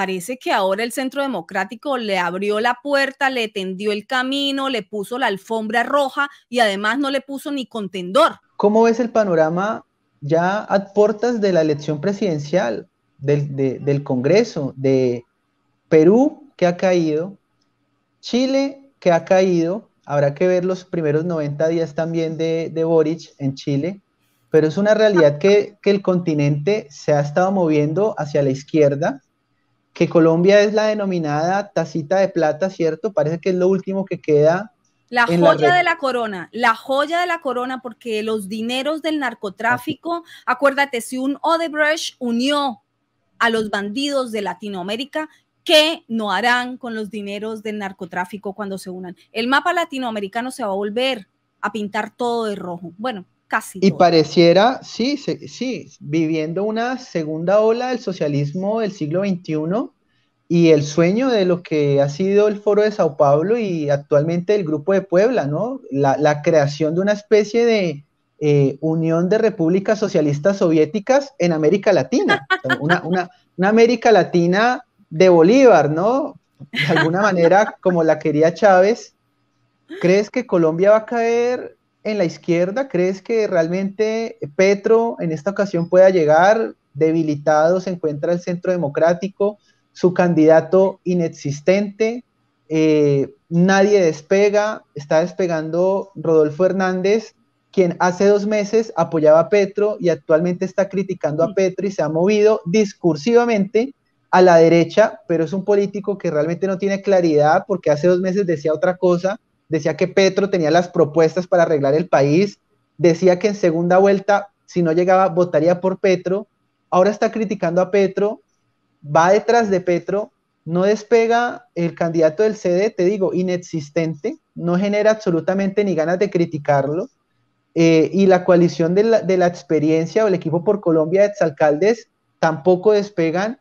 parece que ahora el Centro Democrático le abrió la puerta, le tendió el camino, le puso la alfombra roja y además no le puso ni contendor. ¿Cómo ves el panorama ya a puertas de la elección presidencial, del, Congreso, de Perú que ha caído, Chile que ha caído, habrá que ver los primeros 90 días también de, Boric en Chile, pero es una realidad que el continente se ha estado moviendo hacia la izquierda, que Colombia es la denominada tacita de plata, ¿cierto? Parece que es lo último que queda. La joya de la corona, la joya de la corona, porque los dineros del narcotráfico, acuérdate, si un Odebrecht unió a los bandidos de Latinoamérica, ¿qué no harán con los dineros del narcotráfico cuando se unan? El mapa latinoamericano se va a volver a pintar todo de rojo. Bueno, y pareciera, sí, sí, viviendo una segunda ola del socialismo del siglo XXI y el sueño de lo que ha sido el Foro de Sao Paulo y actualmente el Grupo de Puebla, ¿no? La, creación de una especie de eh, Unión de Repúblicas Socialistas Soviéticas en América Latina, una, una América Latina de Bolívar, ¿no? De alguna manera, como la quería Chávez, ¿crees que Colombia va a caer en la izquierda? ¿Crees que realmente Petro en esta ocasión pueda llegar? Debilitado se encuentra el centro democrático, su candidato inexistente, eh, nadie despega, está despegando Rodolfo Hernández, quien hace dos meses apoyaba a Petro y actualmente está criticando a Petro y se ha movido discursivamente a la derecha, pero es un político que realmente no tiene claridad porque hace dos meses decía otra cosa decía que Petro tenía las propuestas para arreglar el país, decía que en segunda vuelta, si no llegaba, votaría por Petro, ahora está criticando a Petro, va detrás de Petro, no despega el candidato del CD, te digo, inexistente, no genera absolutamente ni ganas de criticarlo. Eh, y la coalición de la, de la, experiencia o el equipo por Colombia de exalcaldes tampoco despegan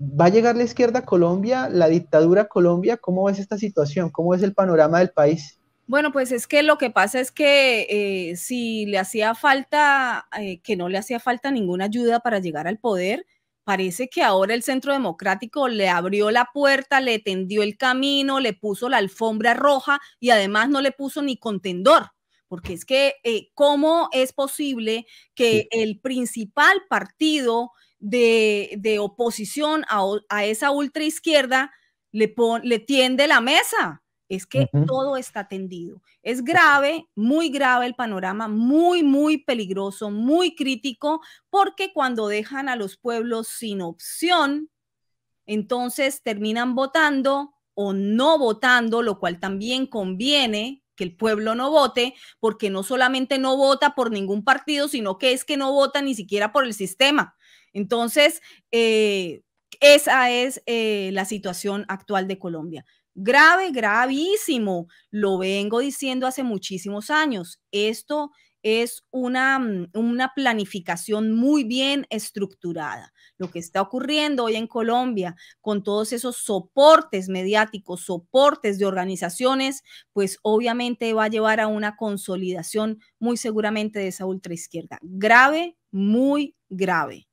¿Va a llegar la izquierda a Colombia, la dictadura a Colombia? ¿Cómo es esta situación? ¿Cómo es el panorama del país? Bueno, pues es que lo que pasa es que eh, si le hacía falta, eh, que no le hacía falta ninguna ayuda para llegar al poder, parece que ahora el Centro Democrático le abrió la puerta, le tendió el camino, le puso la alfombra roja y además no le puso ni contendor porque es que eh, cómo es posible que el principal partido de, oposición a, esa ultraizquierda le, le tiende la mesa. Es que todo está tendido. Es grave, muy grave el panorama, muy, muy peligroso, muy crítico, porque cuando dejan a los pueblos sin opción, entonces terminan votando o no votando, lo cual también conviene que el pueblo no vote, porque no solamente no vota por ningún partido, sino que es que no vota ni siquiera por el sistema, entonces, eh, esa es eh, la situación actual de Colombia. Grave, gravísimo. Lo vengo diciendo hace muchísimos años. Esto es una, mm, una planificación muy bien estructurada. Lo que está ocurriendo hoy en Colombia con todos esos soportes mediáticos, soportes de organizaciones, pues obviamente va a llevar a una consolidación muy seguramente de esa ultraizquierda. Grave, muy grave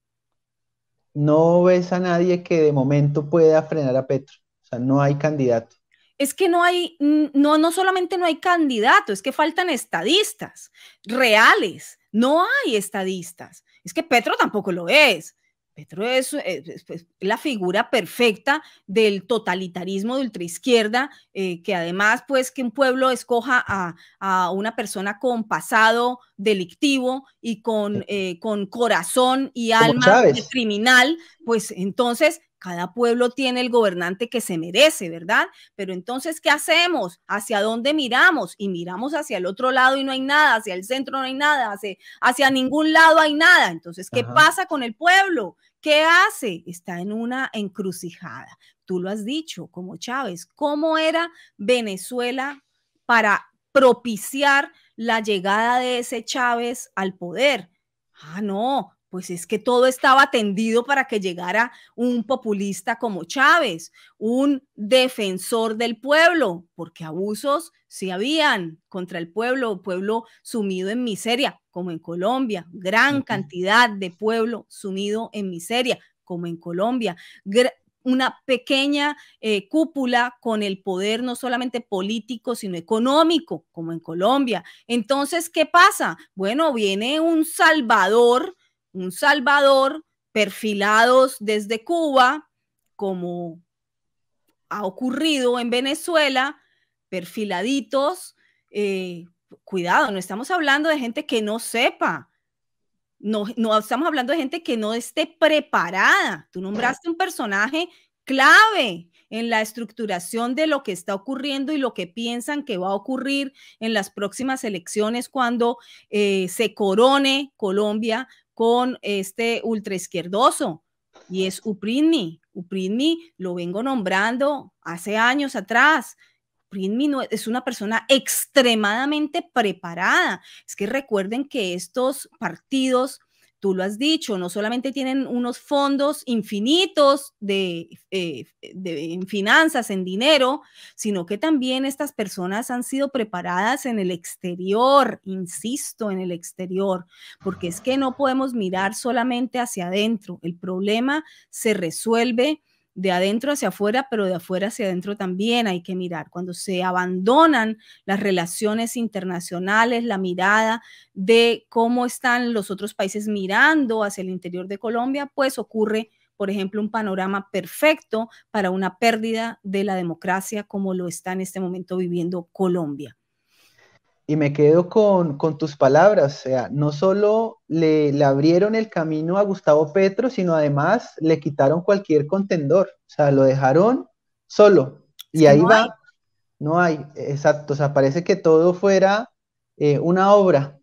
no ves a nadie que de momento pueda frenar a Petro. O sea, no hay candidato. Es que no hay, no, no solamente no hay candidato, es que faltan estadistas reales. No hay estadistas. Es que Petro tampoco lo es es, eh, pues, la figura perfecta del totalitarismo de ultraizquierda, eh, que además, pues, que un pueblo escoja a, una persona con pasado delictivo y con, eh, corazón y alma criminal, pues entonces cada pueblo tiene el gobernante que se merece, ¿verdad? Pero entonces, ¿qué hacemos? ¿Hacia dónde miramos? Y miramos hacia el otro lado y no hay nada, hacia el centro no hay nada, hacia, hacia ningún lado hay nada. Entonces, ¿qué pasa con el pueblo? ¿Qué hace? Está en una encrucijada. Tú lo has dicho, como Chávez, ¿cómo era Venezuela para propiciar la llegada de ese Chávez al poder? Ah, no, pues es que todo estaba tendido para que llegara un populista como Chávez, un defensor del pueblo, porque abusos sí habían contra el pueblo, pueblo sumido en miseria, como en Colombia, gran cantidad de pueblo sumido en miseria, como en Colombia, una pequeña eh, cúpula con el poder no solamente político, sino económico, como en Colombia. Entonces, ¿qué pasa? Bueno, viene un salvador un Salvador perfilados desde Cuba, como ha ocurrido en Venezuela, perfiladitos. Eh, cuidado, no estamos hablando de gente que no sepa, no, estamos hablando de gente que no esté preparada. Tú nombraste un personaje clave en la estructuración de lo que está ocurriendo y lo que piensan que va a ocurrir en las próximas elecciones cuando eh, se corone Colombia con este ultraizquierdoso y es Uprinmi. Uprinmi lo vengo nombrando hace años atrás. Uprinmi es una persona extremadamente preparada. Es que recuerden que estos partidos tú lo has dicho, no solamente tienen unos fondos infinitos eh, de, en finanzas, en dinero, sino que también estas personas han sido preparadas en el exterior, insisto, en el exterior, porque es que no podemos mirar solamente hacia adentro. El problema se resuelve de adentro hacia afuera, pero de afuera hacia adentro también hay que mirar. Cuando se abandonan las relaciones internacionales, la mirada de cómo están los otros países mirando hacia el interior de Colombia, pues ocurre, por ejemplo, un panorama perfecto para una pérdida de la democracia como lo está en este momento viviendo Colombia y me quedo con, con, tus palabras, o sea, no solo le, abrieron el camino a Gustavo Petro, sino además le quitaron cualquier contendor, o sea, lo dejaron solo. Y ahí va, no hay, exacto, o sea, parece que todo fuera eh, una obra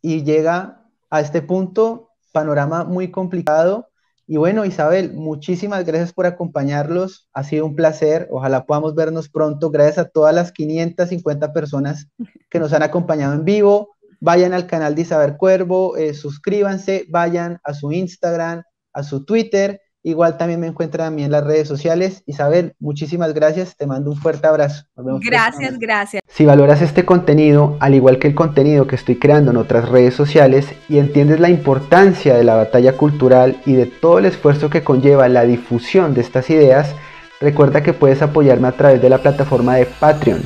y llega a este punto, panorama muy complicado, y bueno, Isabel, muchísimas gracias por acompañarlos. Ha sido un placer. Ojalá podamos vernos pronto. Gracias a todas las 550 personas que nos han acompañado en vivo. Vayan al canal de Isabel Cuervo, eh, suscríbanse, vayan a su Instagram, a su Twitter Igual también me encuentran a mí en las redes sociales. Isabel, muchísimas gracias. Te mando un fuerte abrazo. gracias, gracias. Si valoras este contenido, al igual que el contenido que estoy creando en otras redes sociales, y entiendes la importancia de la batalla cultural y de todo el esfuerzo que conlleva la difusión de estas ideas, recuerda que puedes apoyarme a través de la plataforma de Patreon.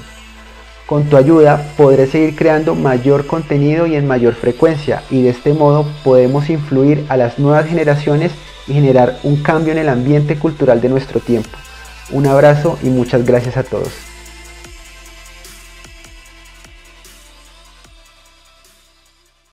Con tu ayuda podré seguir creando mayor contenido y en mayor frecuencia, y de este modo podemos influir a las nuevas generaciones generar un cambio en el ambiente cultural de nuestro tiempo. Un abrazo y muchas gracias a todos.